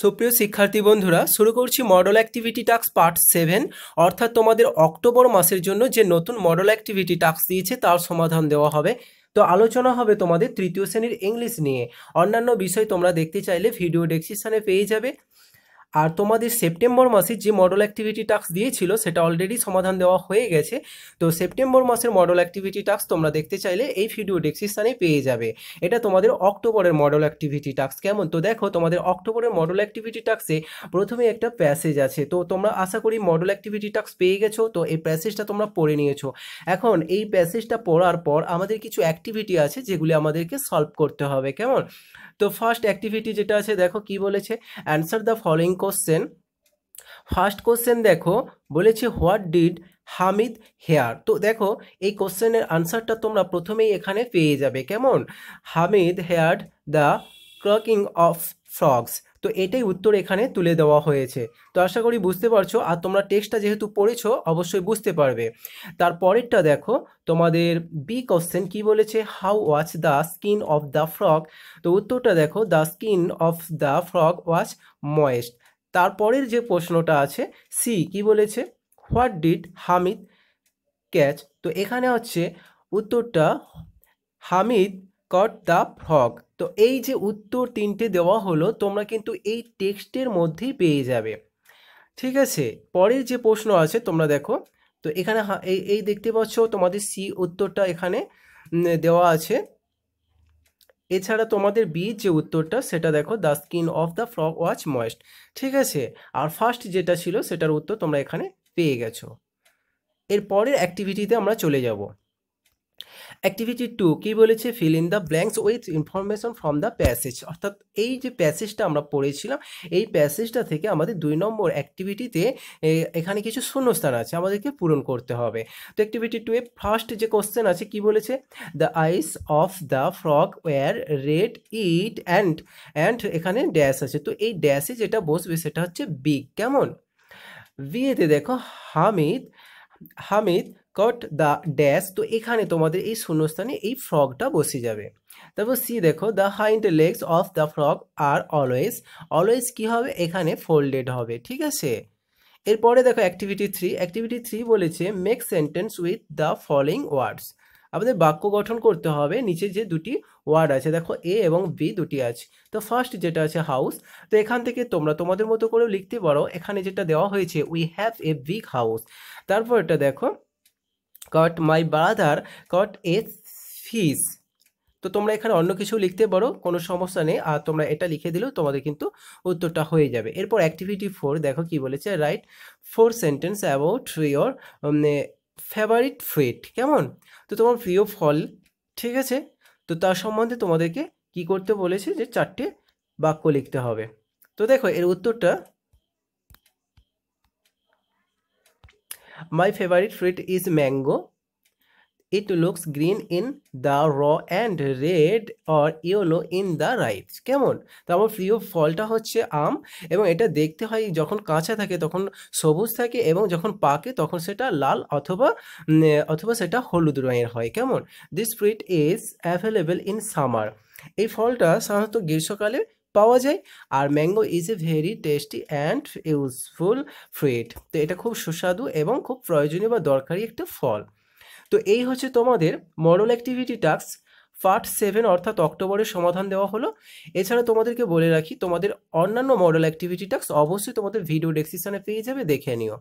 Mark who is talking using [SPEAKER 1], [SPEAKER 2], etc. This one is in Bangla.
[SPEAKER 1] সুপ্রিয় শিক্ষার্থী বন্ধুরা শুরু করছি model activity task part seven অর্থাৎ তোমাদের অক্টোবর মাসের জন্য যে নতুন মডেল অ্যাক্টিভিটি টাস্ক দিয়েছে তার সমাধান দেওয়া হবে তো আলোচনা হবে তোমাদের তৃতীয় শ্রেণীর ইংলিশ নিয়ে অন্যান্য বিষয় তোমরা দেখতে চাইলে ভিডিও ডেসক্রিপশানে পেয়ে যাবে আর তোমাদের সেপ্টেম্বর মাসে যে মডেল অ্যাক্টিভিটি টাস্ক দিয়েছিল সেটা অলরেডি সমাধান দেওয়া হয়ে গেছে তো সেপ্টেম্বর মাসের মডেল অ্যাক্টিভিটি টাস্ক তোমরা দেখতে চাইলে এই ভিডিও ডেসক্রিপশানে পেয়ে যাবে এটা তোমাদের অক্টোবরের মডেল অ্যাক্টিভিটি টাস্ক কেমন তো দেখো তোমাদের অক্টোবরের মডেল অ্যাক্টিভিটি টাস্কে প্রথমে একটা প্যাসেজ আছে তো তোমরা আশা করি মডেল অ্যাক্টিভিটি টাস্ক পেয়ে গেছো তো এই প্যাসেজটা তোমরা পড়ে নিয়েছো এখন এই প্যাসেজটা পড়ার পর আমাদের কিছু অ্যাক্টিভিটি আছে যেগুলি আমাদেরকে সলভ করতে হবে কেমন তো ফার্স্ট অ্যাক্টিভিটি যেটা আছে দেখো কি বলেছে answer the following question first question দেখো বলেছে হোয়াট ডিড হামিদ হেয়ার তো দেখো এই কোশ্চেনের আনসারটা তোমরা প্রথমেই এখানে পেয়ে যাবে কেমন Hamid hear the croaking of frogs তো এটাই উত্তর এখানে তুলে দেওয়া হয়েছে তো আশা করি বুঝতে পারছো আর তোমরা টেক্সটটা যেহেতু পড়েছো অবশ্যই বুঝতে পারবে তারপরেরটা দেখো তোমাদের বি কোশ্চেন কি বলেছে how watch the skin of the frog তো উত্তরটা দেখো the skin of the frog watch moist তারপরের যে প্রশ্নটা আছে সি কি বলেছে হোয়াট ডিড হামিদ ক্যাচ তো এখানে হচ্ছে উত্তরটা হামিদ কট দ্য ফ্রক তো এই যে উত্তর তিনটে দেওয়া হলো তোমরা কিন্তু এই টেক্সটের মধ্যেই পেয়ে যাবে ঠিক আছে পরের যে প্রশ্ন আছে তোমরা দেখো তো এখানে এই দেখতে পাচ্ছ তোমাদের সি উত্তরটা এখানে দেওয়া আছে এছাড়া তোমাদের বি যে উত্তরটা সেটা দেখো the skin of the frog watch moist ঠিক আছে আর ফার্স্ট যেটা ছিল সেটার উত্তর তোমরা এখানে পেয়ে গেছো এর পরের অ্যাক্টিভিটিতে আমরা চলে যাবো অ্যাক্টিভিটি টু কি বলেছে fill in the blanks with information from the passage অর্থাৎ এই যে প্যাসেজটা আমরা পড়েছিলাম এই প্যাসেজটা থেকে আমাদের দুই নম্বর অ্যাক্টিভিটিতে এখানে কিছু শূন্যস্থান আছে আমাদেরকে পূরণ করতে হবে তো অ্যাক্টিভিটি টু এ ফার্স্ট যে কোশ্চেন আছে কি বলেছে the eyes of the frog were red it and and এখানে ড্যাশ আছে তো এই ড্যাশে যেটা বসবে সেটা হচ্ছে বিগ কেমন বিয়েতে দেখো Hamid Hamid caught the dash তো এখানে তোমাদের এই শূন্যস্থানে এই ফ্রগটা বসে যাবে তারপর সি দেখো the hind legs of the frog আর অলওয়েজ অলওয়েজ কী হবে এখানে ফোল্ডেড হবে ঠিক আছে এরপরে দেখো অ্যাক্টিভিটি থ্রি অ্যাক্টিভিটি থ্রি বলেছে make sentence with the following words আমাদের বাক্য গঠন করতে হবে নিচে যে দুটি ওয়ার্ড আছে দেখো এ এবং বি দুটি আছে তো ফার্স্ট যেটা আছে হাউস তো এখান থেকে তোমরা তোমাদের মতো করেও লিখতে পারো এখানে যেটা দেওয়া হয়েছে we have a big house তারপর এটা দেখো কট মাই ব্রাদার কট এ ফিস তো তোমরা এখানে অন্য কিছু লিখতে পারো কোনো সমস্যা নেই আর তোমরা এটা লিখে দিলেও তোমাদের কিন্তু উত্তরটা হয়ে যাবে এরপর অ্যাক্টিভিটি ফোর দেখো কি বলেছে write four sentence about your favourite fruit কেমন তো তোমার প্রিয় ফল ঠিক আছে তো তার সম্বন্ধে তোমাদেরকে কি করতে বলেছে যে চারটে বাক্য লিখতে হবে তো দেখো এর উত্তরটা My favorite fruit is mango. It looks green in the raw and red or yellow in the ripe কেমন তো আমার প্রিয় ফলটা হচ্ছে আম এবং এটা দেখতে হয় যখন কাঁচা থাকে তখন সবুজ থাকে এবং যখন পাকে তখন সেটা লাল অথবা অথবা সেটা হলুদ রঙের হয় কেমন this fruit is available in summer এই ফলটা সাধারণত গ্রীষ্মকালে পাওয়া যায় আর mango is a very tasty and useful fruit তো এটা খুব সুস্বাদু এবং খুব প্রয়োজনীয় বা দরকারি একটা ফল তো এই হচ্ছে তোমাদের model activity task part seven অর্থাৎ অক্টোবরের সমাধান দেওয়া হলো এছাড়া তোমাদেরকে বলে রাখি তোমাদের অন্যান্য মডেল অ্যাক্টিভিটি টাস্ক অবশ্যই তোমাদের ভিডিও ডেসক্রিপশানে পেয়ে যাবে দেখে নিও